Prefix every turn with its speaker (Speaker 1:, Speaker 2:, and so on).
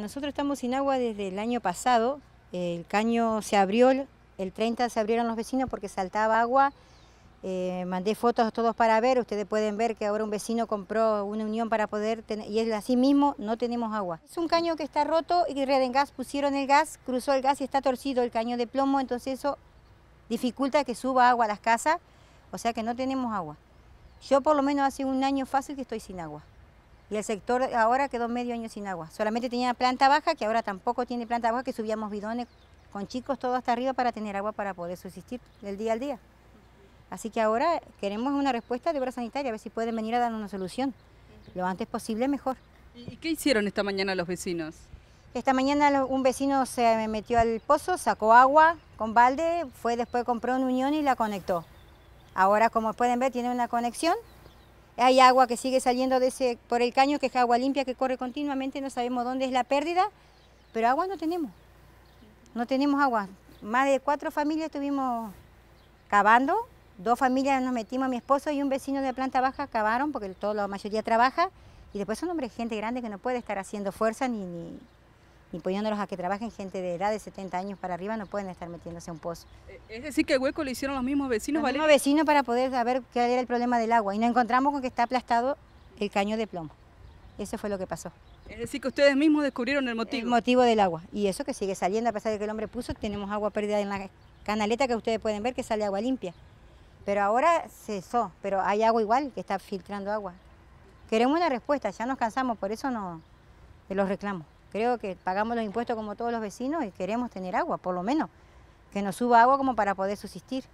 Speaker 1: Nosotros estamos sin agua desde el año pasado. El caño se abrió, el 30 se abrieron los vecinos porque saltaba agua. Eh, mandé fotos a todos para ver, ustedes pueden ver que ahora un vecino compró una unión para poder tener, y es así mismo, no tenemos agua. Es un caño que está roto y redengas Gas pusieron el gas, cruzó el gas y está torcido el caño de plomo, entonces eso dificulta que suba agua a las casas, o sea que no tenemos agua. Yo por lo menos hace un año fácil que estoy sin agua. Y el sector ahora quedó medio año sin agua. Solamente tenía planta baja, que ahora tampoco tiene planta baja, que subíamos bidones con chicos todo hasta arriba para tener agua para poder subsistir del día al día. Así que ahora queremos una respuesta de obra sanitaria, a ver si pueden venir a darnos una solución. Lo antes posible, mejor. ¿Y qué hicieron esta mañana los vecinos? Esta mañana un vecino se metió al pozo, sacó agua con balde, fue después compró una unión y la conectó. Ahora, como pueden ver, tiene una conexión hay agua que sigue saliendo de ese, por el caño, que es agua limpia que corre continuamente, no sabemos dónde es la pérdida, pero agua no tenemos, no tenemos agua. Más de cuatro familias estuvimos cavando, dos familias nos metimos, mi esposo y un vecino de planta baja cavaron, porque toda la mayoría trabaja, y después son hombres, gente grande que no puede estar haciendo fuerza ni, ni poniéndolos a que trabajen gente de edad de 70 años para arriba, no pueden estar metiéndose a un pozo. Eh, es decir, que el hueco lo hicieron los mismos vecinos, ¿vale? Los mismos vecinos para poder saber cuál era el problema del agua. Y nos encontramos con que está aplastado el caño de plomo. Eso fue lo que pasó. Es decir, que ustedes mismos descubrieron el motivo. El motivo del agua. Y eso que sigue saliendo, a pesar de que el hombre puso, tenemos agua perdida en la canaleta que ustedes pueden ver que sale agua limpia. Pero ahora cesó, pero hay agua igual que está filtrando agua. Queremos una respuesta, ya nos cansamos, por eso no, los reclamos. Creo que pagamos los impuestos como todos los vecinos y queremos tener agua, por lo menos, que nos suba agua como para poder subsistir.